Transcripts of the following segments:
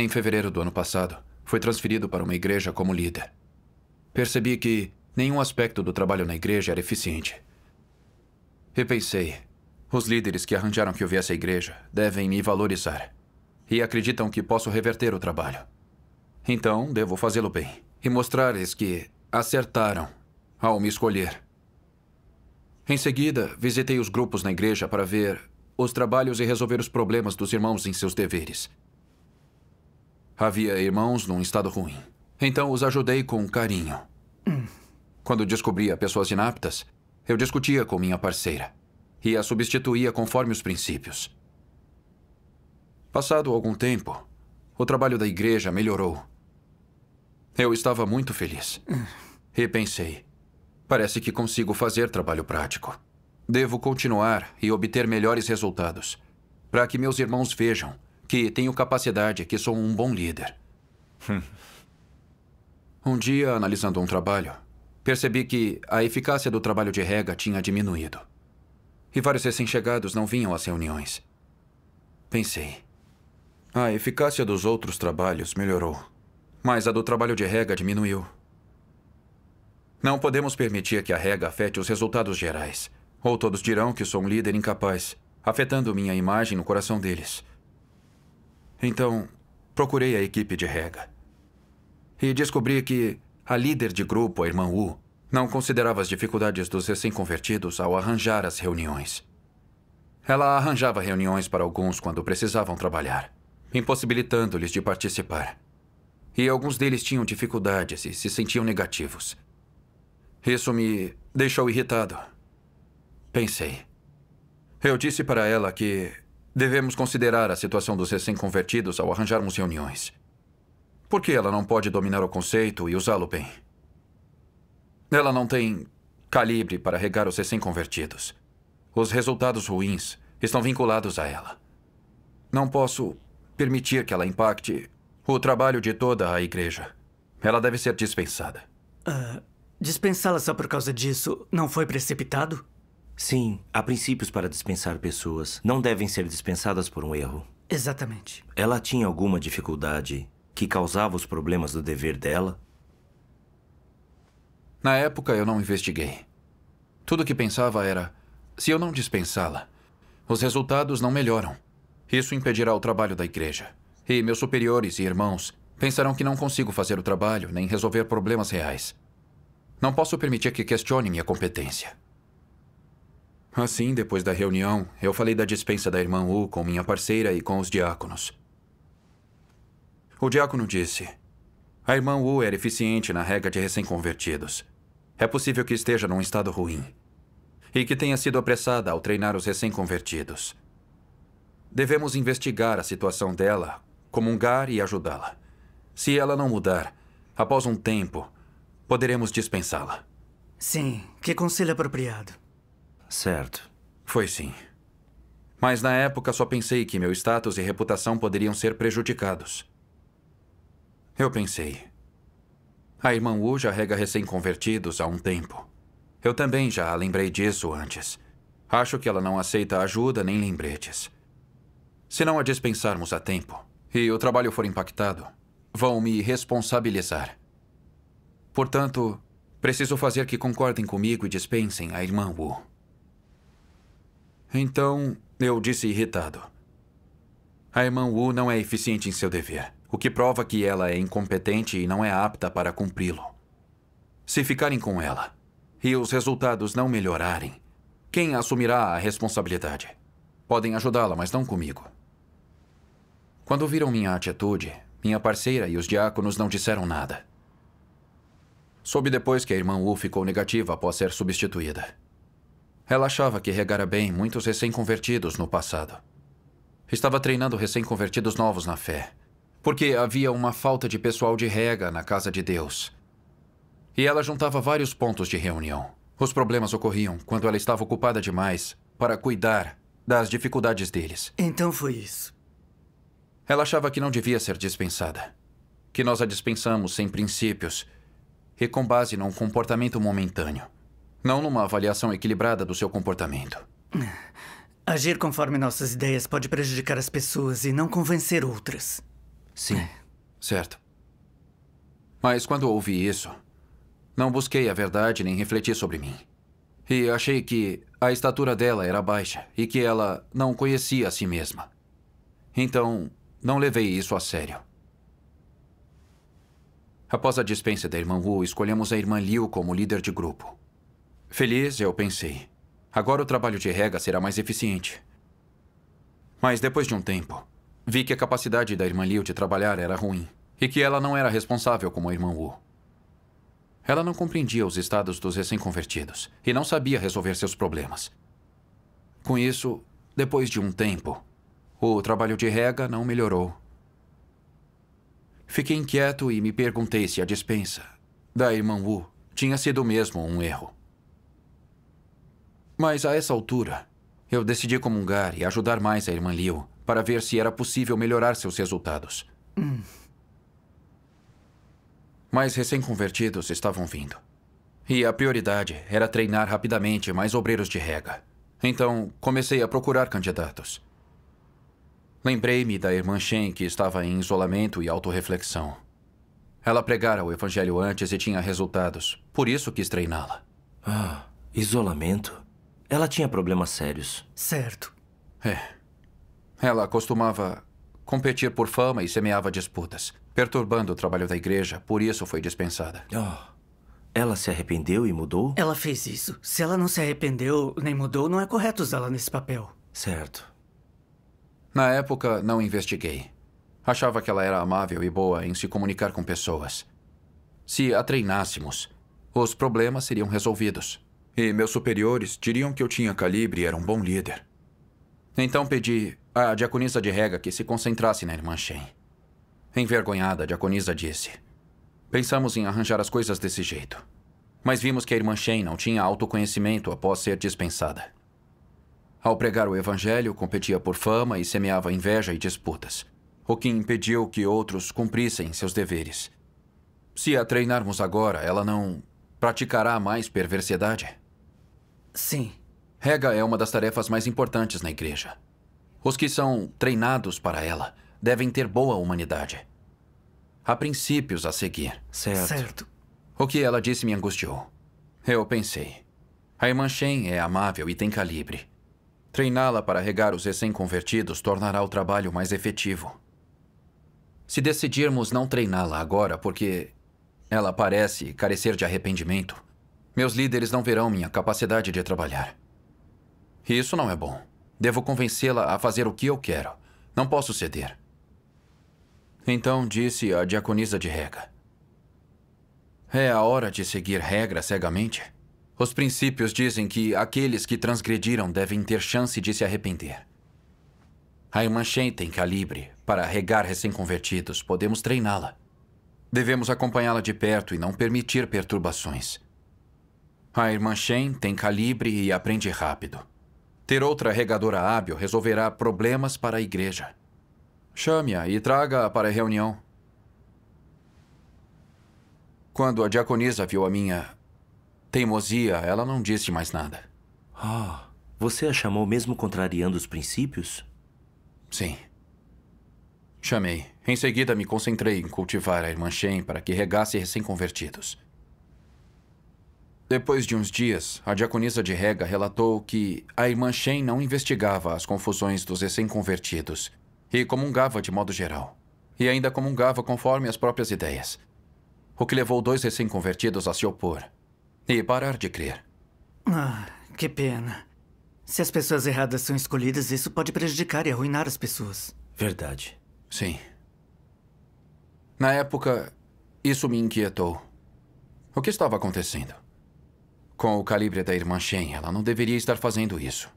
Em fevereiro do ano passado, foi transferido para uma igreja como líder. Percebi que nenhum aspecto do trabalho na igreja era eficiente. E pensei, os líderes que arranjaram que eu viesse à igreja devem me valorizar. E acreditam que posso reverter o trabalho. Então, devo fazê-lo bem. E mostrar-lhes que acertaram ao me escolher. Em seguida, visitei os grupos na igreja para ver os trabalhos e resolver os problemas dos irmãos em seus deveres. Havia irmãos num estado ruim. Então os ajudei com carinho. Quando descobria pessoas inaptas, eu discutia com minha parceira e a substituía conforme os princípios. Passado algum tempo, o trabalho da igreja melhorou. Eu estava muito feliz. E pensei: parece que consigo fazer trabalho prático. Devo continuar e obter melhores resultados para que meus irmãos vejam que tenho capacidade, que sou um bom líder. Hum. um dia, analisando um trabalho, percebi que a eficácia do trabalho de rega tinha diminuído. E vários recém-chegados não vinham às reuniões. Pensei. A eficácia dos outros trabalhos melhorou, mas a do trabalho de rega diminuiu. Não podemos permitir que a rega afete os resultados gerais. Ou todos dirão que sou um líder incapaz, afetando minha imagem no coração deles. Então, procurei a equipe de rega. E descobri que a líder de grupo, a irmã U, não considerava as dificuldades dos recém-convertidos ao arranjar as reuniões. Ela arranjava reuniões para alguns quando precisavam trabalhar, impossibilitando-lhes de participar. E alguns deles tinham dificuldades e se sentiam negativos. Isso me deixou irritado. Pensei. Eu disse para ela que Devemos considerar a situação dos recém-convertidos ao arranjarmos reuniões. Por que ela não pode dominar o conceito e usá-lo bem? Ela não tem calibre para regar os recém-convertidos. Os resultados ruins estão vinculados a ela. Não posso permitir que ela impacte o trabalho de toda a igreja. Ela deve ser dispensada. Uh, Dispensá-la só por causa disso não foi precipitado? Sim, há princípios para dispensar pessoas. Não devem ser dispensadas por um erro. Exatamente. Ela tinha alguma dificuldade que causava os problemas do dever dela? Na época, eu não investiguei. Tudo o que pensava era: se eu não dispensá-la, os resultados não melhoram. Isso impedirá o trabalho da igreja. E meus superiores e irmãos pensarão que não consigo fazer o trabalho nem resolver problemas reais. Não posso permitir que questione minha competência. Assim, depois da reunião, eu falei da dispensa da irmã Wu com minha parceira e com os diáconos. O diácono disse: A irmã Wu era eficiente na regra de recém-convertidos. É possível que esteja num estado ruim e que tenha sido apressada ao treinar os recém-convertidos. Devemos investigar a situação dela, comungar e ajudá-la. Se ela não mudar, após um tempo, poderemos dispensá-la. Sim, que conselho apropriado. Certo. Foi sim. Mas na época só pensei que meu status e reputação poderiam ser prejudicados. Eu pensei. A irmã Wu já rega recém-convertidos há um tempo. Eu também já lembrei disso antes. Acho que ela não aceita ajuda nem lembretes. Se não a dispensarmos a tempo e o trabalho for impactado, vão me responsabilizar. Portanto, preciso fazer que concordem comigo e dispensem a irmã Wu. Então, eu disse irritado. A irmã Wu não é eficiente em seu dever, o que prova que ela é incompetente e não é apta para cumpri-lo. Se ficarem com ela e os resultados não melhorarem, quem assumirá a responsabilidade? Podem ajudá-la, mas não comigo. Quando viram minha atitude, minha parceira e os diáconos não disseram nada. Soube depois que a irmã Wu ficou negativa após ser substituída. Ela achava que regara bem muitos recém-convertidos no passado. Estava treinando recém-convertidos novos na fé, porque havia uma falta de pessoal de rega na casa de Deus. E ela juntava vários pontos de reunião. Os problemas ocorriam quando ela estava ocupada demais para cuidar das dificuldades deles. Então foi isso. Ela achava que não devia ser dispensada, que nós a dispensamos sem princípios e com base num comportamento momentâneo. Não numa avaliação equilibrada do seu comportamento. É. Agir conforme nossas ideias pode prejudicar as pessoas e não convencer outras. Sim. É. Certo. Mas quando ouvi isso, não busquei a verdade nem refleti sobre mim. E achei que a estatura dela era baixa e que ela não conhecia a si mesma. Então, não levei isso a sério. Após a dispensa da irmã Wu, escolhemos a irmã Liu como líder de grupo. Feliz, eu pensei. Agora o trabalho de rega será mais eficiente. Mas depois de um tempo, vi que a capacidade da irmã Liu de trabalhar era ruim e que ela não era responsável como a irmã Wu. Ela não compreendia os estados dos recém-convertidos e não sabia resolver seus problemas. Com isso, depois de um tempo, o trabalho de rega não melhorou. Fiquei inquieto e me perguntei se a dispensa da irmã Wu tinha sido mesmo um erro. Mas a essa altura, eu decidi comungar e ajudar mais a irmã Liu para ver se era possível melhorar seus resultados. Hum. Mas recém-convertidos estavam vindo. E a prioridade era treinar rapidamente mais obreiros de rega. Então, comecei a procurar candidatos. Lembrei-me da irmã Shen que estava em isolamento e autorreflexão. Ela pregara o evangelho antes e tinha resultados, por isso quis treiná-la. Ah, isolamento? Ela tinha problemas sérios. Certo. É. Ela costumava competir por fama e semeava disputas, perturbando o trabalho da igreja, por isso foi dispensada. Oh. Ela se arrependeu e mudou? Ela fez isso. Se ela não se arrependeu nem mudou, não é correto usá-la nesse papel. Certo. Na época, não investiguei. Achava que ela era amável e boa em se comunicar com pessoas. Se a treinássemos, os problemas seriam resolvidos. E meus superiores diriam que eu tinha calibre e era um bom líder. Então pedi à diaconisa de Rega que se concentrasse na irmã Shen. Envergonhada, a diaconisa disse: Pensamos em arranjar as coisas desse jeito. Mas vimos que a irmã Shen não tinha autoconhecimento após ser dispensada. Ao pregar o evangelho, competia por fama e semeava inveja e disputas, o que impediu que outros cumprissem seus deveres. Se a treinarmos agora, ela não praticará mais perversidade? Sim. Rega é uma das tarefas mais importantes na igreja. Os que são treinados para ela devem ter boa humanidade. Há princípios a seguir. Certo. certo. O que ela disse me angustiou. Eu pensei. A irmã Shen é amável e tem calibre. Treiná-la para regar os recém-convertidos tornará o trabalho mais efetivo. Se decidirmos não treiná-la agora porque ela parece carecer de arrependimento, meus líderes não verão minha capacidade de trabalhar. Isso não é bom. Devo convencê-la a fazer o que eu quero. Não posso ceder. Então disse a diaconisa de Rega. É a hora de seguir regra cegamente? Os princípios dizem que aqueles que transgrediram devem ter chance de se arrepender. A irmã Shen tem calibre para regar recém-convertidos. Podemos treiná-la. Devemos acompanhá-la de perto e não permitir perturbações. A irmã Shen tem calibre e aprende rápido. Ter outra regadora hábil resolverá problemas para a igreja. Chame-a e traga-a para a reunião. Quando a diaconisa viu a minha teimosia, ela não disse mais nada. Ah, oh, você a chamou mesmo contrariando os princípios? Sim. Chamei. Em seguida, me concentrei em cultivar a irmã Shen para que regasse recém-convertidos. Depois de uns dias, a diaconisa de Rega relatou que a irmã Shen não investigava as confusões dos recém-convertidos e comungava de modo geral. E ainda comungava conforme as próprias ideias. O que levou dois recém-convertidos a se opor e parar de crer. Ah, que pena. Se as pessoas erradas são escolhidas, isso pode prejudicar e arruinar as pessoas. Verdade. Sim. Na época, isso me inquietou. O que estava acontecendo? Com o calibre da irmã Shen, ela não deveria estar fazendo isso.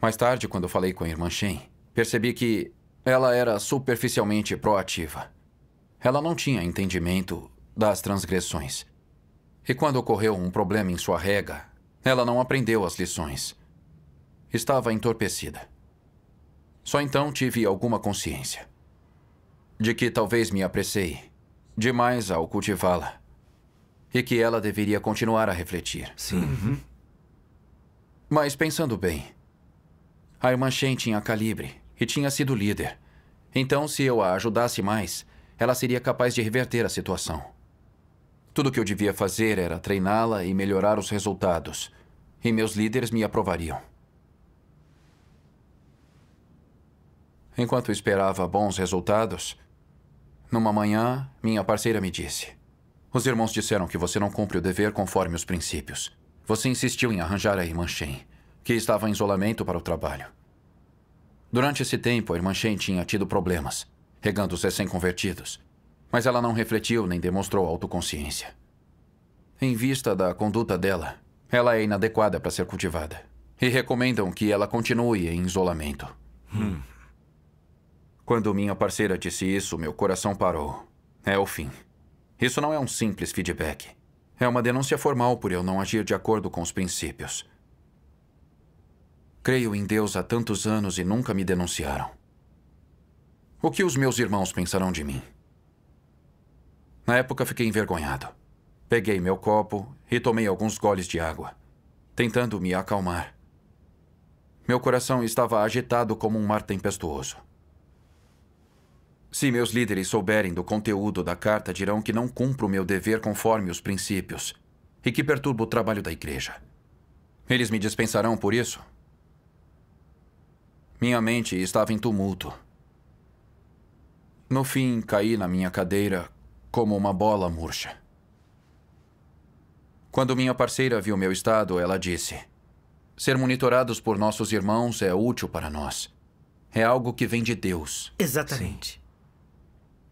Mais tarde, quando falei com a irmã Shen, percebi que ela era superficialmente proativa. Ela não tinha entendimento das transgressões. E quando ocorreu um problema em sua rega, ela não aprendeu as lições. Estava entorpecida. Só então tive alguma consciência de que talvez me apressei demais ao cultivá-la e que ela deveria continuar a refletir. Sim. Uhum. uhum. Mas pensando bem, a irmã Shen tinha calibre e tinha sido líder. Então, se eu a ajudasse mais, ela seria capaz de reverter a situação. Tudo o que eu devia fazer era treiná-la e melhorar os resultados. E meus líderes me aprovariam. Enquanto esperava bons resultados, numa manhã, minha parceira me disse: os irmãos disseram que você não cumpre o dever conforme os princípios. Você insistiu em arranjar a irmã Shen, que estava em isolamento para o trabalho. Durante esse tempo, a irmã Shen tinha tido problemas, regando os recém-convertidos. Mas ela não refletiu nem demonstrou autoconsciência. Em vista da conduta dela, ela é inadequada para ser cultivada. E recomendam que ela continue em isolamento. Hum. Quando minha parceira disse isso, meu coração parou. É o fim. Isso não é um simples feedback. É uma denúncia formal por eu não agir de acordo com os princípios. Creio em Deus há tantos anos e nunca me denunciaram. O que os meus irmãos pensarão de mim? Na época fiquei envergonhado. Peguei meu copo e tomei alguns goles de água, tentando me acalmar. Meu coração estava agitado como um mar tempestuoso. Se meus líderes souberem do conteúdo da carta, dirão que não cumpro meu dever conforme os princípios e que perturbo o trabalho da igreja. Eles me dispensarão por isso? Minha mente estava em tumulto. No fim, caí na minha cadeira como uma bola murcha. Quando minha parceira viu meu estado, ela disse: Ser monitorados por nossos irmãos é útil para nós. É algo que vem de Deus. Exatamente. Sim.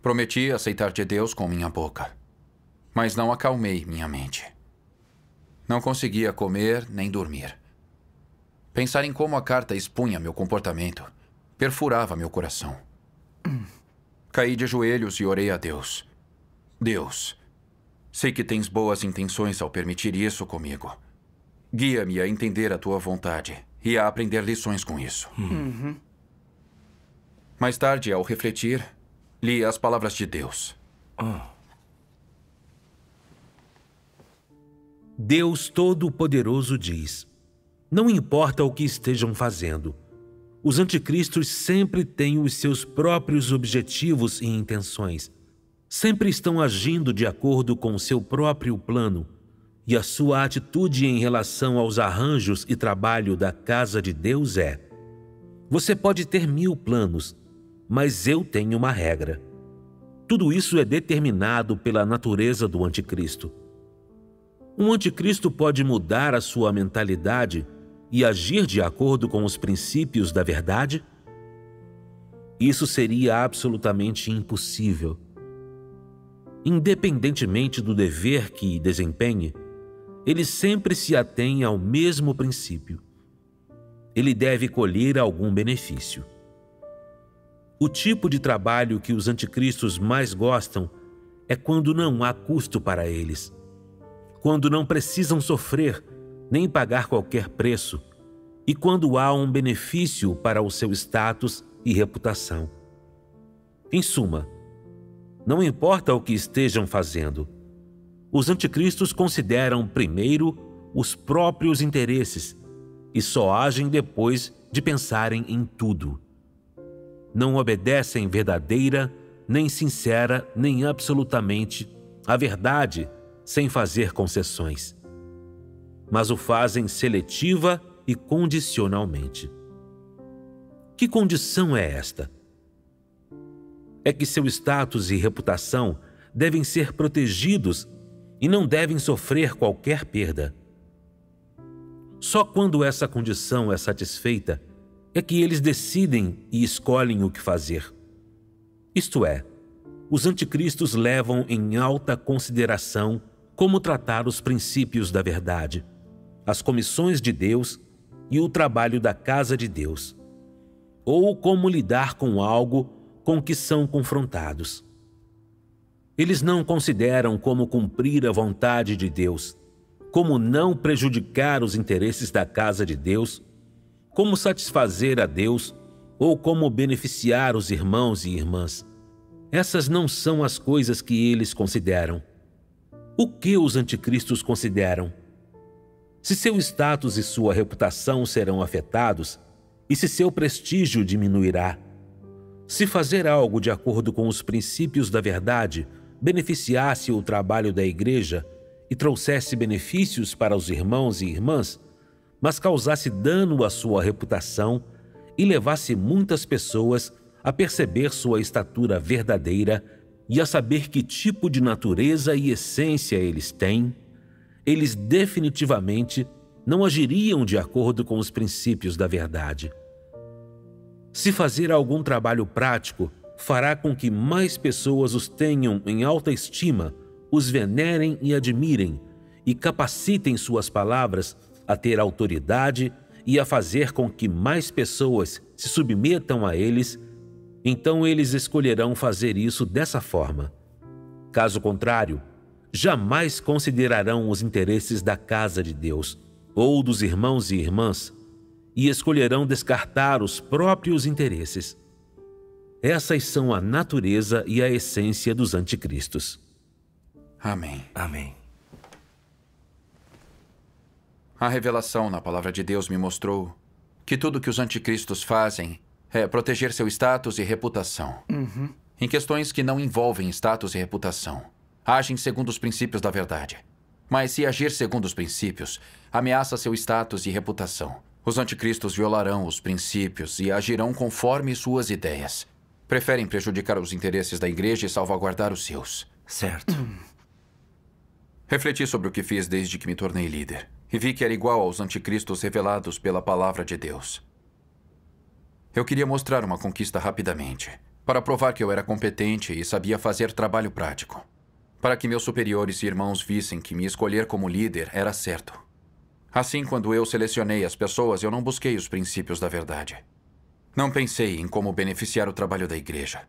Prometi aceitar de Deus com minha boca, mas não acalmei minha mente. Não conseguia comer nem dormir. Pensar em como a carta expunha meu comportamento perfurava meu coração. Caí de joelhos e orei a Deus. Deus, sei que tens boas intenções ao permitir isso comigo. Guia-me a entender a tua vontade e a aprender lições com isso. Uhum. Mais tarde, ao refletir, Li as palavras de Deus. Oh. Deus Todo-Poderoso diz: Não importa o que estejam fazendo, os anticristos sempre têm os seus próprios objetivos e intenções. Sempre estão agindo de acordo com o seu próprio plano e a sua atitude em relação aos arranjos e trabalho da casa de Deus é: Você pode ter mil planos, mas eu tenho uma regra. Tudo isso é determinado pela natureza do anticristo. Um anticristo pode mudar a sua mentalidade e agir de acordo com os princípios da verdade? Isso seria absolutamente impossível. Independentemente do dever que desempenhe, ele sempre se atém ao mesmo princípio. Ele deve colher algum benefício. O tipo de trabalho que os anticristos mais gostam é quando não há custo para eles, quando não precisam sofrer nem pagar qualquer preço e quando há um benefício para o seu status e reputação. Em suma, não importa o que estejam fazendo, os anticristos consideram primeiro os próprios interesses e só agem depois de pensarem em tudo não obedecem verdadeira, nem sincera, nem absolutamente à verdade, sem fazer concessões. Mas o fazem seletiva e condicionalmente. Que condição é esta? É que seu status e reputação devem ser protegidos e não devem sofrer qualquer perda. Só quando essa condição é satisfeita é que eles decidem e escolhem o que fazer. Isto é, os anticristos levam em alta consideração como tratar os princípios da verdade, as comissões de Deus e o trabalho da casa de Deus, ou como lidar com algo com que são confrontados. Eles não consideram como cumprir a vontade de Deus, como não prejudicar os interesses da casa de Deus como satisfazer a Deus ou como beneficiar os irmãos e irmãs. Essas não são as coisas que eles consideram. O que os anticristos consideram? Se seu status e sua reputação serão afetados, e se seu prestígio diminuirá. Se fazer algo de acordo com os princípios da verdade beneficiasse o trabalho da igreja e trouxesse benefícios para os irmãos e irmãs, mas causasse dano à sua reputação e levasse muitas pessoas a perceber sua estatura verdadeira e a saber que tipo de natureza e essência eles têm, eles definitivamente não agiriam de acordo com os princípios da verdade. Se fazer algum trabalho prático fará com que mais pessoas os tenham em alta estima, os venerem e admirem, e capacitem suas palavras a ter autoridade e a fazer com que mais pessoas se submetam a eles, então eles escolherão fazer isso dessa forma. Caso contrário, jamais considerarão os interesses da casa de Deus ou dos irmãos e irmãs e escolherão descartar os próprios interesses. Essas são a natureza e a essência dos anticristos. Amém. Amém. A revelação na palavra de Deus me mostrou que tudo que os anticristos fazem é proteger seu status e reputação. Uhum. Em questões que não envolvem status e reputação, agem segundo os princípios da verdade. Mas se agir segundo os princípios, ameaça seu status e reputação. Os anticristos violarão os princípios e agirão conforme suas ideias. Preferem prejudicar os interesses da igreja e salvaguardar os seus. Certo. Hum. Refleti sobre o que fiz desde que me tornei líder e vi que era igual aos anticristos revelados pela palavra de Deus. Eu queria mostrar uma conquista rapidamente, para provar que eu era competente e sabia fazer trabalho prático. Para que meus superiores e irmãos vissem que me escolher como líder era certo. Assim, quando eu selecionei as pessoas, eu não busquei os princípios da verdade. Não pensei em como beneficiar o trabalho da igreja.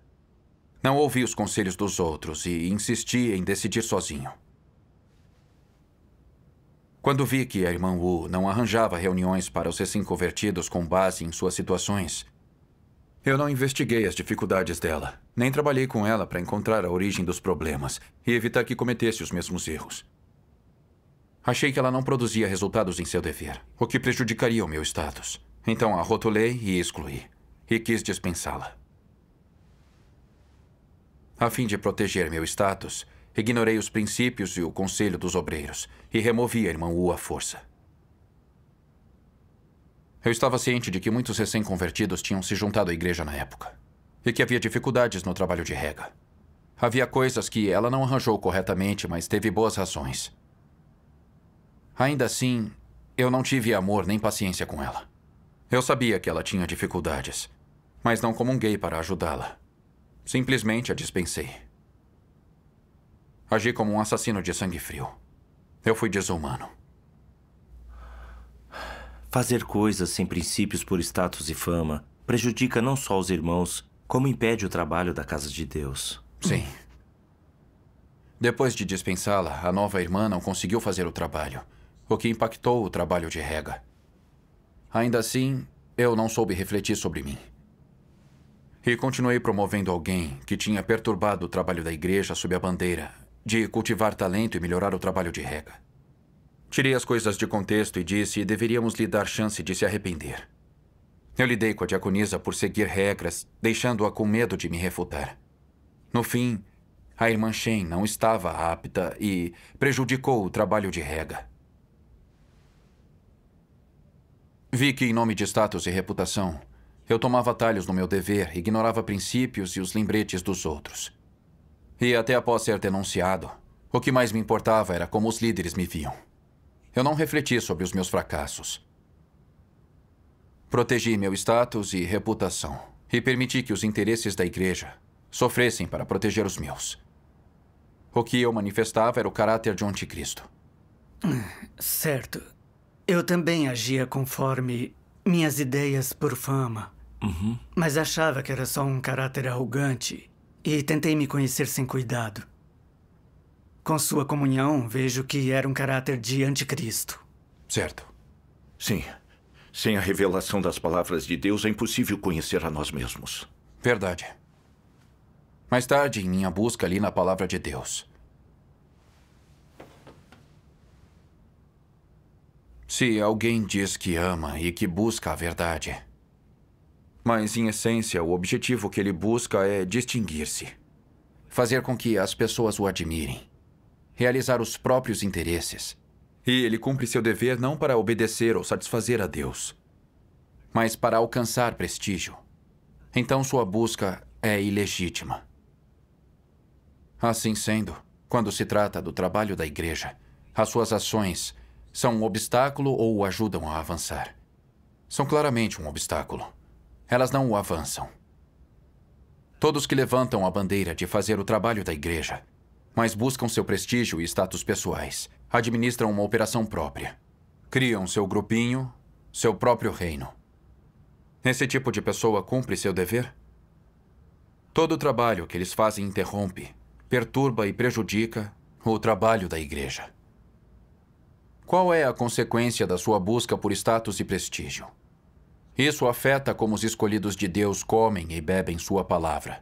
Não ouvi os conselhos dos outros e insisti em decidir sozinho. Quando vi que a irmã Wu não arranjava reuniões para os recém-convertidos com base em suas situações, eu não investiguei as dificuldades dela, nem trabalhei com ela para encontrar a origem dos problemas e evitar que cometesse os mesmos erros. Achei que ela não produzia resultados em seu dever, o que prejudicaria o meu status. Então a rotulei e excluí, e quis dispensá-la. A fim de proteger meu status, Ignorei os princípios e o conselho dos obreiros e removi a irmã U à força. Eu estava ciente de que muitos recém-convertidos tinham se juntado à igreja na época e que havia dificuldades no trabalho de rega. Havia coisas que ela não arranjou corretamente, mas teve boas razões. Ainda assim, eu não tive amor nem paciência com ela. Eu sabia que ela tinha dificuldades, mas não comunguei para ajudá-la. Simplesmente a dispensei. Agi como um assassino de sangue frio. Eu fui desumano. Fazer coisas sem princípios por status e fama prejudica não só os irmãos, como impede o trabalho da casa de Deus. Sim. Depois de dispensá-la, a nova irmã não conseguiu fazer o trabalho, o que impactou o trabalho de rega. Ainda assim, eu não soube refletir sobre mim. E continuei promovendo alguém que tinha perturbado o trabalho da igreja sob a bandeira de cultivar talento e melhorar o trabalho de rega. Tirei as coisas de contexto e disse deveríamos lhe dar chance de se arrepender. Eu lidei com a diaconisa por seguir regras, deixando-a com medo de me refutar. No fim, a irmã Shen não estava apta e prejudicou o trabalho de rega. Vi que, em nome de status e reputação, eu tomava atalhos no meu dever, ignorava princípios e os lembretes dos outros. E até após ser denunciado, o que mais me importava era como os líderes me viam. Eu não refleti sobre os meus fracassos. Protegi meu status e reputação e permiti que os interesses da igreja sofressem para proteger os meus. O que eu manifestava era o caráter de um anticristo. Certo. Eu também agia conforme minhas ideias por fama. Uhum. Mas achava que era só um caráter arrogante e tentei me conhecer sem cuidado. Com sua comunhão, vejo que era um caráter de anticristo. Certo. Sim. Sem a revelação das palavras de Deus, é impossível conhecer a nós mesmos. Verdade. Mais tarde, em minha busca ali na palavra de Deus. Se alguém diz que ama e que busca a verdade, mas, em essência, o objetivo que ele busca é distinguir-se. Fazer com que as pessoas o admirem. Realizar os próprios interesses. E ele cumpre seu dever não para obedecer ou satisfazer a Deus, mas para alcançar prestígio. Então sua busca é ilegítima. Assim sendo, quando se trata do trabalho da igreja, as suas ações são um obstáculo ou o ajudam a avançar. São claramente um obstáculo elas não o avançam. Todos que levantam a bandeira de fazer o trabalho da igreja, mas buscam seu prestígio e status pessoais, administram uma operação própria, criam seu grupinho, seu próprio reino. Esse tipo de pessoa cumpre seu dever? Todo o trabalho que eles fazem interrompe, perturba e prejudica o trabalho da igreja. Qual é a consequência da sua busca por status e prestígio? Isso afeta como os escolhidos de Deus comem e bebem Sua palavra.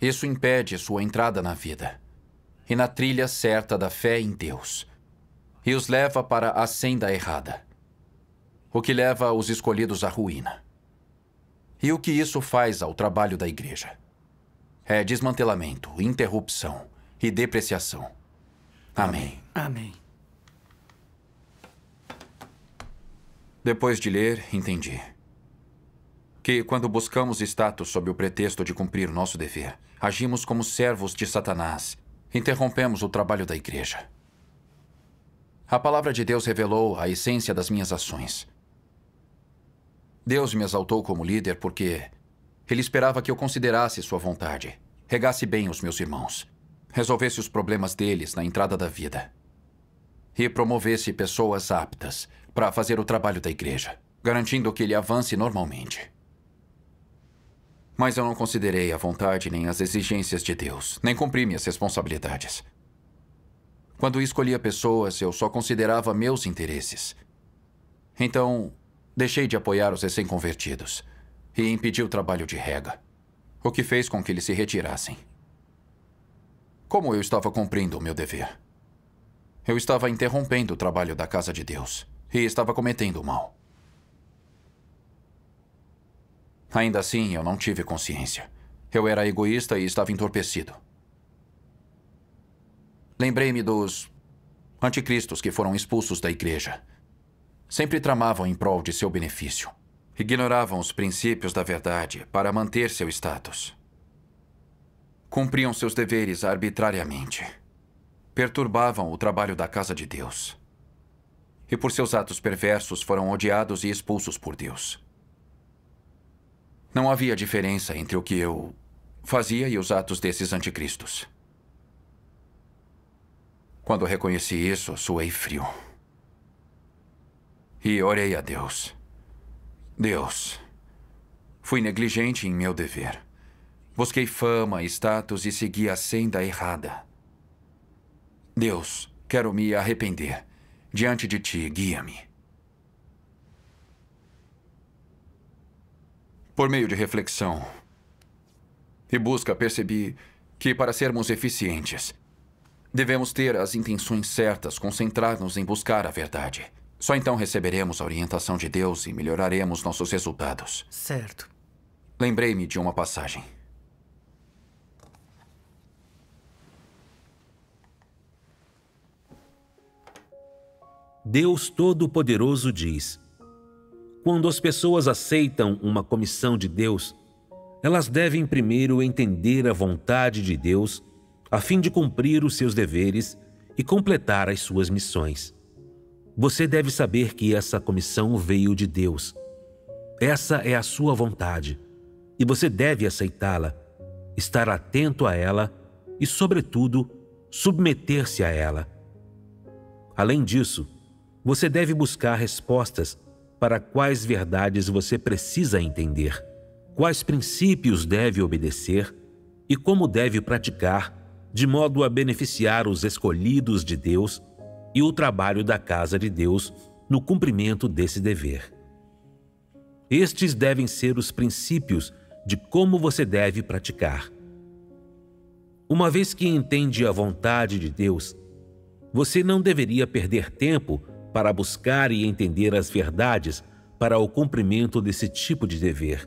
Isso impede sua entrada na vida e na trilha certa da fé em Deus, e os leva para a senda errada, o que leva os escolhidos à ruína. E o que isso faz ao trabalho da igreja? É desmantelamento, interrupção e depreciação. Amém. Amém. Depois de ler, entendi. Que, quando buscamos status sob o pretexto de cumprir nosso dever, agimos como servos de Satanás, interrompemos o trabalho da igreja. A palavra de Deus revelou a essência das minhas ações. Deus me exaltou como líder porque ele esperava que eu considerasse sua vontade, regasse bem os meus irmãos, resolvesse os problemas deles na entrada da vida e promovesse pessoas aptas para fazer o trabalho da igreja, garantindo que ele avance normalmente. Mas eu não considerei a vontade nem as exigências de Deus, nem cumpri minhas responsabilidades. Quando escolhia pessoas, eu só considerava meus interesses. Então, deixei de apoiar os recém-convertidos e impedi o trabalho de rega, o que fez com que eles se retirassem. Como eu estava cumprindo o meu dever? Eu estava interrompendo o trabalho da casa de Deus e estava cometendo o mal. Ainda assim, eu não tive consciência. Eu era egoísta e estava entorpecido. Lembrei-me dos anticristos que foram expulsos da igreja. Sempre tramavam em prol de seu benefício. Ignoravam os princípios da verdade para manter seu status. Cumpriam seus deveres arbitrariamente perturbavam o trabalho da casa de Deus. E por seus atos perversos foram odiados e expulsos por Deus. Não havia diferença entre o que eu fazia e os atos desses anticristos. Quando reconheci isso, suei frio. E orei a Deus. Deus, fui negligente em meu dever. Busquei fama, status e segui a senda errada. Deus, quero me arrepender. Diante de ti, guia-me. Por meio de reflexão e busca, percebi que, para sermos eficientes, devemos ter as intenções certas, concentrar-nos em buscar a verdade. Só então receberemos a orientação de Deus e melhoraremos nossos resultados. Certo. Lembrei-me de uma passagem. Deus Todo-Poderoso diz: Quando as pessoas aceitam uma comissão de Deus, elas devem primeiro entender a vontade de Deus a fim de cumprir os seus deveres e completar as suas missões. Você deve saber que essa comissão veio de Deus. Essa é a sua vontade e você deve aceitá-la, estar atento a ela e, sobretudo, submeter-se a ela. Além disso, você deve buscar respostas para quais verdades você precisa entender, quais princípios deve obedecer e como deve praticar de modo a beneficiar os escolhidos de Deus e o trabalho da casa de Deus no cumprimento desse dever. Estes devem ser os princípios de como você deve praticar. Uma vez que entende a vontade de Deus, você não deveria perder tempo para buscar e entender as verdades para o cumprimento desse tipo de dever.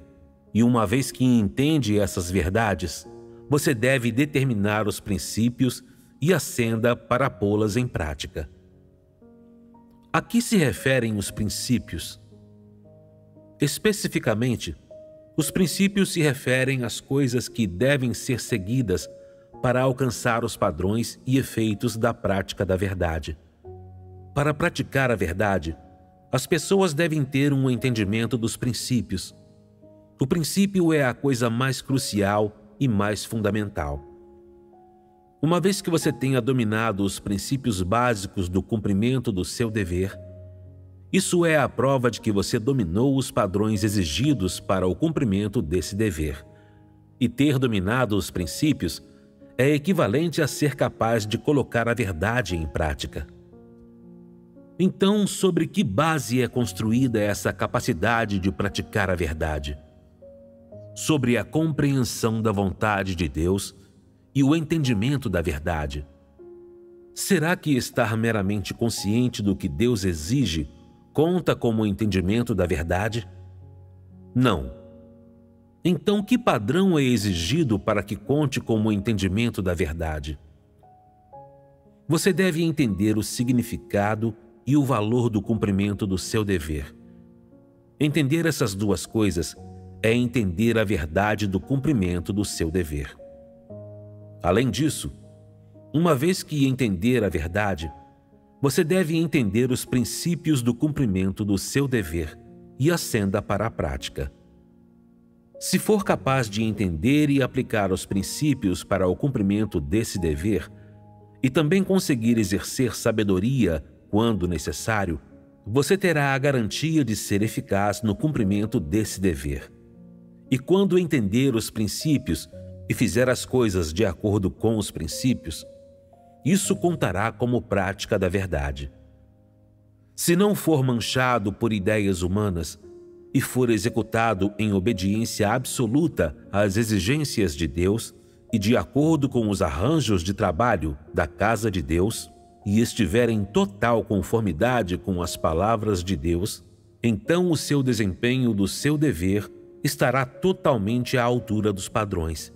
E uma vez que entende essas verdades, você deve determinar os princípios e a senda para pô-las em prática. A que se referem os princípios? Especificamente, os princípios se referem às coisas que devem ser seguidas para alcançar os padrões e efeitos da prática da verdade. Para praticar a verdade, as pessoas devem ter um entendimento dos princípios. O princípio é a coisa mais crucial e mais fundamental. Uma vez que você tenha dominado os princípios básicos do cumprimento do seu dever, isso é a prova de que você dominou os padrões exigidos para o cumprimento desse dever. E ter dominado os princípios é equivalente a ser capaz de colocar a verdade em prática. Então, sobre que base é construída essa capacidade de praticar a verdade? Sobre a compreensão da vontade de Deus e o entendimento da verdade. Será que estar meramente consciente do que Deus exige conta como entendimento da verdade? Não. Então, que padrão é exigido para que conte como entendimento da verdade? Você deve entender o significado e o valor do cumprimento do seu dever. Entender essas duas coisas é entender a verdade do cumprimento do seu dever. Além disso, uma vez que entender a verdade, você deve entender os princípios do cumprimento do seu dever e ascenda para a prática. Se for capaz de entender e aplicar os princípios para o cumprimento desse dever, e também conseguir exercer sabedoria quando necessário, você terá a garantia de ser eficaz no cumprimento desse dever. E quando entender os princípios e fizer as coisas de acordo com os princípios, isso contará como prática da verdade. Se não for manchado por ideias humanas e for executado em obediência absoluta às exigências de Deus e de acordo com os arranjos de trabalho da casa de Deus, e estiver em total conformidade com as palavras de Deus, então o seu desempenho do seu dever estará totalmente à altura dos padrões.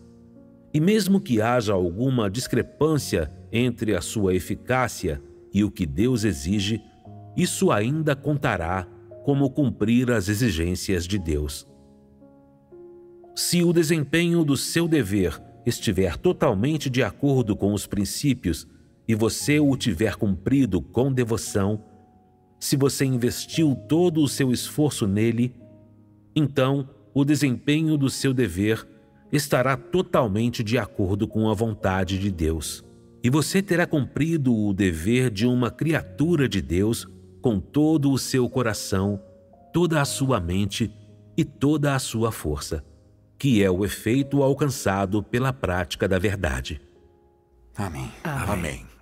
E mesmo que haja alguma discrepância entre a sua eficácia e o que Deus exige, isso ainda contará como cumprir as exigências de Deus. Se o desempenho do seu dever estiver totalmente de acordo com os princípios e você o tiver cumprido com devoção, se você investiu todo o seu esforço nele, então o desempenho do seu dever estará totalmente de acordo com a vontade de Deus. E você terá cumprido o dever de uma criatura de Deus com todo o seu coração, toda a sua mente e toda a sua força, que é o efeito alcançado pela prática da verdade. Amém. Amém. Amém.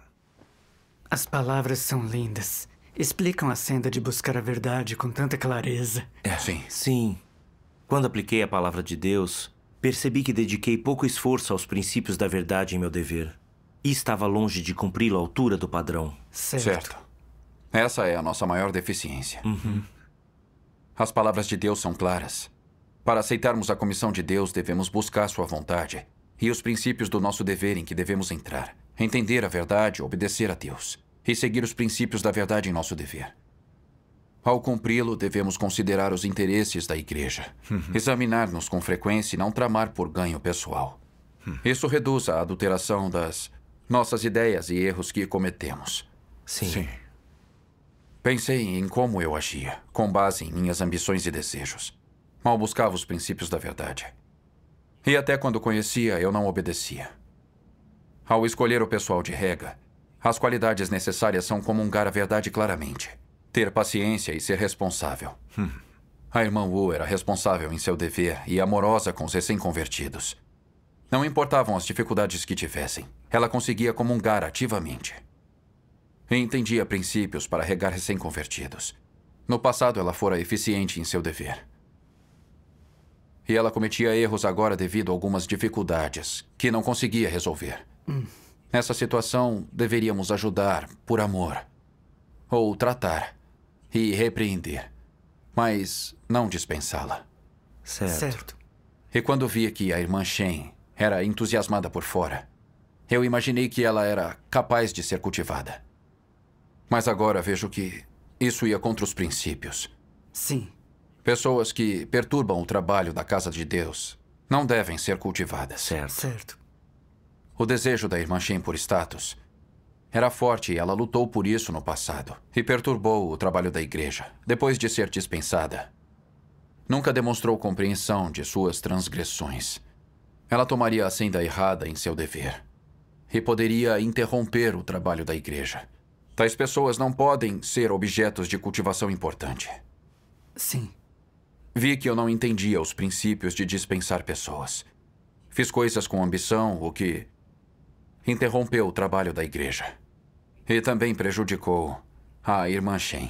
As palavras são lindas. Explicam a senda de buscar a verdade com tanta clareza. É, sim. Sim. Quando apliquei a palavra de Deus, percebi que dediquei pouco esforço aos princípios da verdade em meu dever. E estava longe de cumpri-lo à altura do padrão. Certo. certo. Essa é a nossa maior deficiência. Uhum. As palavras de Deus são claras. Para aceitarmos a comissão de Deus, devemos buscar sua vontade e os princípios do nosso dever em que devemos entrar entender a verdade, obedecer a Deus e seguir os princípios da verdade em nosso dever. Ao cumpri-lo, devemos considerar os interesses da igreja, uhum. examinar-nos com frequência e não tramar por ganho pessoal. Uhum. Isso reduz a adulteração das nossas ideias e erros que cometemos. Sim. Sim. Pensei em como eu agia, com base em minhas ambições e desejos. Mal buscava os princípios da verdade. E até quando conhecia, eu não obedecia. Ao escolher o pessoal de rega, as qualidades necessárias são comungar a verdade claramente, ter paciência e ser responsável. Hum. A irmã Wu era responsável em seu dever e amorosa com os recém-convertidos. Não importavam as dificuldades que tivessem, ela conseguia comungar ativamente. E entendia princípios para regar recém-convertidos. No passado, ela fora eficiente em seu dever. E ela cometia erros agora devido a algumas dificuldades que não conseguia resolver. Nessa situação, deveríamos ajudar por amor. Ou tratar e repreender. Mas não dispensá-la. Certo. certo. E quando vi que a irmã Shen era entusiasmada por fora, eu imaginei que ela era capaz de ser cultivada. Mas agora vejo que isso ia contra os princípios. Sim. Pessoas que perturbam o trabalho da casa de Deus não devem ser cultivadas. Certo. certo. O desejo da irmã Shin por status era forte e ela lutou por isso no passado e perturbou o trabalho da igreja depois de ser dispensada. Nunca demonstrou compreensão de suas transgressões. Ela tomaria a senda errada em seu dever e poderia interromper o trabalho da igreja. Tais pessoas não podem ser objetos de cultivação importante. Sim. Vi que eu não entendia os princípios de dispensar pessoas. Fiz coisas com ambição, o que interrompeu o trabalho da igreja. E também prejudicou a irmã Shen.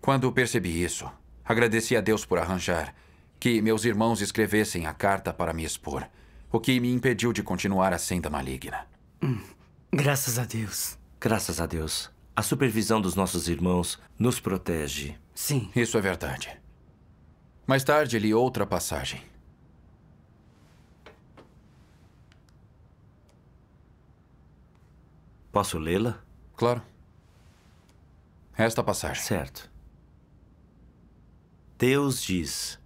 Quando percebi isso, agradeci a Deus por arranjar que meus irmãos escrevessem a carta para me expor, o que me impediu de continuar a senda maligna. Hum, graças a Deus. Graças a Deus. A supervisão dos nossos irmãos nos protege. Sim. Isso é verdade. Mais tarde li outra passagem. Posso lê-la? Claro. Esta passagem. Certo. Deus diz: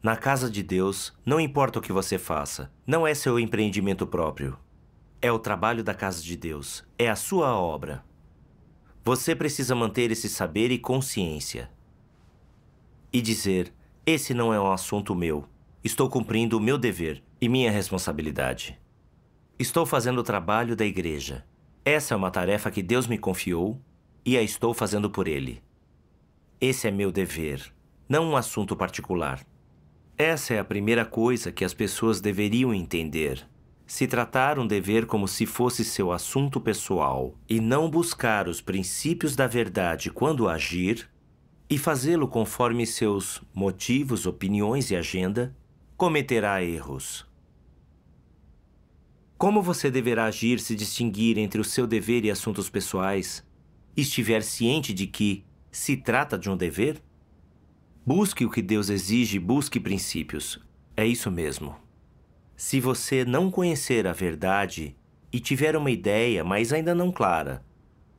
Na casa de Deus, não importa o que você faça, não é seu empreendimento próprio. É o trabalho da casa de Deus, é a sua obra. Você precisa manter esse saber e consciência. E dizer: Esse não é um assunto meu. Estou cumprindo o meu dever e minha responsabilidade. Estou fazendo o trabalho da igreja. Essa é uma tarefa que Deus me confiou e a estou fazendo por Ele. Esse é meu dever, não um assunto particular. Essa é a primeira coisa que as pessoas deveriam entender. Se tratar um dever como se fosse seu assunto pessoal e não buscar os princípios da verdade quando agir, e fazê-lo conforme seus motivos, opiniões e agenda, cometerá erros como você deverá agir se distinguir entre o seu dever e assuntos pessoais? Estiver ciente de que se trata de um dever? Busque o que Deus exige, busque princípios. É isso mesmo. Se você não conhecer a verdade e tiver uma ideia, mas ainda não clara,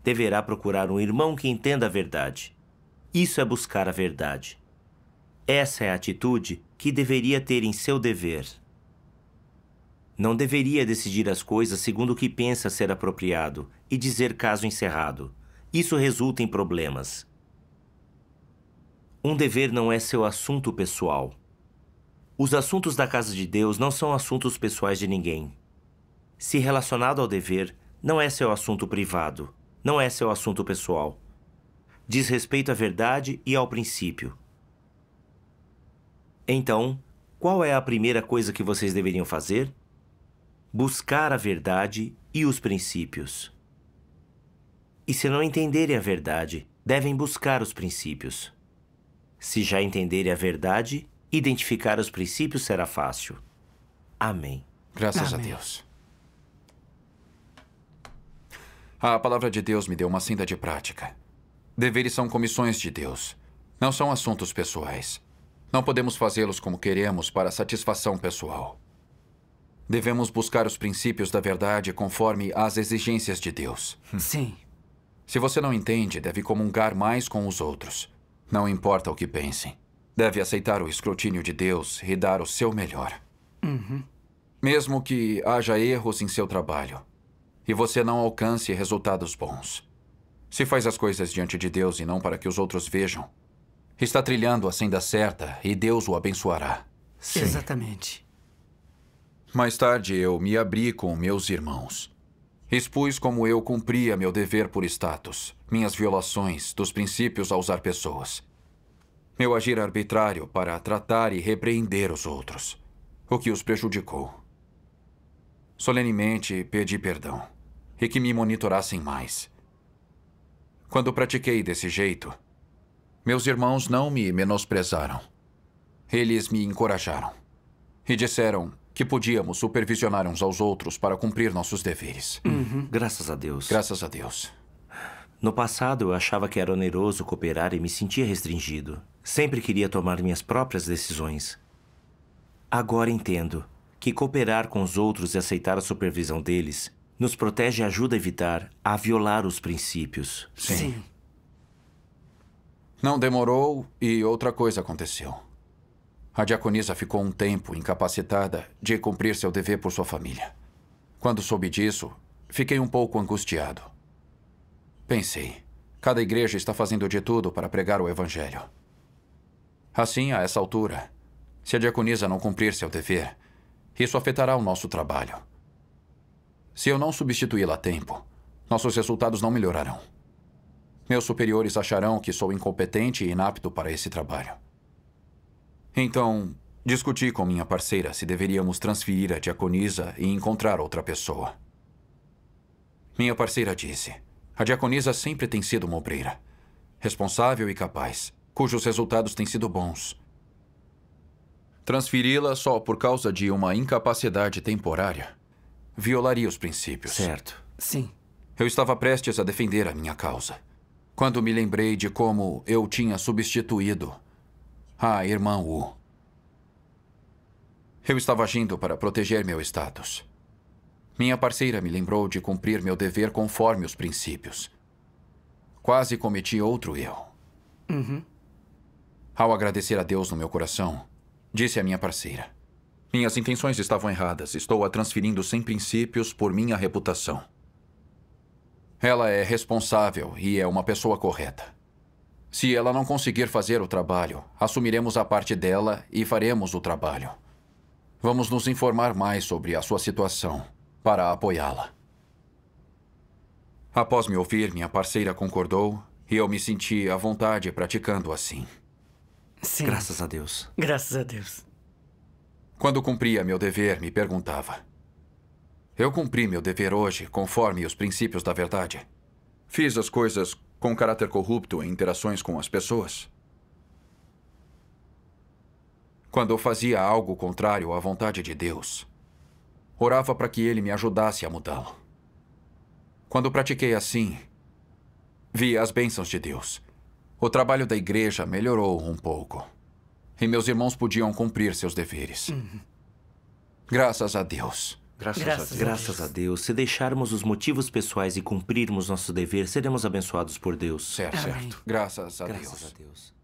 deverá procurar um irmão que entenda a verdade. Isso é buscar a verdade. Essa é a atitude que deveria ter em seu dever. Não deveria decidir as coisas segundo o que pensa ser apropriado e dizer caso encerrado. Isso resulta em problemas. Um dever não é seu assunto pessoal. Os assuntos da casa de Deus não são assuntos pessoais de ninguém. Se relacionado ao dever, não é seu assunto privado, não é seu assunto pessoal. Diz respeito à verdade e ao princípio. Então, qual é a primeira coisa que vocês deveriam fazer? buscar a verdade e os princípios. E se não entenderem a verdade, devem buscar os princípios. Se já entenderem a verdade, identificar os princípios será fácil. Amém. Graças Amém. a Deus. A palavra de Deus me deu uma senda de prática. Deveres são comissões de Deus, não são assuntos pessoais. Não podemos fazê-los como queremos para satisfação pessoal. Devemos buscar os princípios da verdade conforme as exigências de Deus. Hum. Sim. Se você não entende, deve comungar mais com os outros. Não importa o que pensem. Deve aceitar o escrutínio de Deus e dar o seu melhor. Uhum. Mesmo que haja erros em seu trabalho e você não alcance resultados bons. Se faz as coisas diante de Deus e não para que os outros vejam, está trilhando a senda certa e Deus o abençoará. Sim. Exatamente. Mais tarde, eu me abri com meus irmãos. Expus como eu cumpria meu dever por status, minhas violações dos princípios ao usar pessoas. Meu agir arbitrário para tratar e repreender os outros, o que os prejudicou. Solenemente pedi perdão e que me monitorassem mais. Quando pratiquei desse jeito, meus irmãos não me menosprezaram. Eles me encorajaram e disseram: que podíamos supervisionar uns aos outros para cumprir nossos deveres. Uhum. Graças a Deus. Graças a Deus. No passado, eu achava que era oneroso cooperar e me sentia restringido. Sempre queria tomar minhas próprias decisões. Agora entendo que cooperar com os outros e aceitar a supervisão deles nos protege e ajuda a evitar a violar os princípios. Sim. Sim. Não demorou e outra coisa aconteceu. A diaconisa ficou um tempo incapacitada de cumprir seu dever por sua família. Quando soube disso, fiquei um pouco angustiado. Pensei, cada igreja está fazendo de tudo para pregar o evangelho. Assim, a essa altura, se a diaconisa não cumprir seu dever, isso afetará o nosso trabalho. Se eu não substituí-la a tempo, nossos resultados não melhorarão. Meus superiores acharão que sou incompetente e inapto para esse trabalho. Então, discuti com minha parceira se deveríamos transferir a diaconisa e encontrar outra pessoa. Minha parceira disse: A diaconisa sempre tem sido uma obreira, responsável e capaz, cujos resultados têm sido bons. Transferi-la só por causa de uma incapacidade temporária violaria os princípios. Certo. Sim. Eu estava prestes a defender a minha causa. Quando me lembrei de como eu tinha substituído ah, irmã Wu. Eu estava agindo para proteger meu status. Minha parceira me lembrou de cumprir meu dever conforme os princípios. Quase cometi outro erro. Uhum. Ao agradecer a Deus no meu coração, disse à minha parceira: Minhas intenções estavam erradas. Estou a transferindo sem princípios por minha reputação. Ela é responsável e é uma pessoa correta. Se ela não conseguir fazer o trabalho, assumiremos a parte dela e faremos o trabalho. Vamos nos informar mais sobre a sua situação para apoiá-la. Após me ouvir, minha parceira concordou e eu me senti à vontade praticando assim. Sim. Graças a Deus. Graças a Deus. Quando cumpria meu dever, me perguntava: Eu cumpri meu dever hoje conforme os princípios da verdade? Fiz as coisas com caráter corrupto em interações com as pessoas. Quando eu fazia algo contrário à vontade de Deus, orava para que ele me ajudasse a mudá-lo. Quando pratiquei assim, vi as bênçãos de Deus. O trabalho da igreja melhorou um pouco. E meus irmãos podiam cumprir seus deveres. Uhum. Graças a Deus. Graças, graças, a, Deus. graças a Deus. Se deixarmos os motivos pessoais e cumprirmos nosso dever, seremos abençoados por Deus. Certo, Amém. certo. Graças a graças Deus. A Deus.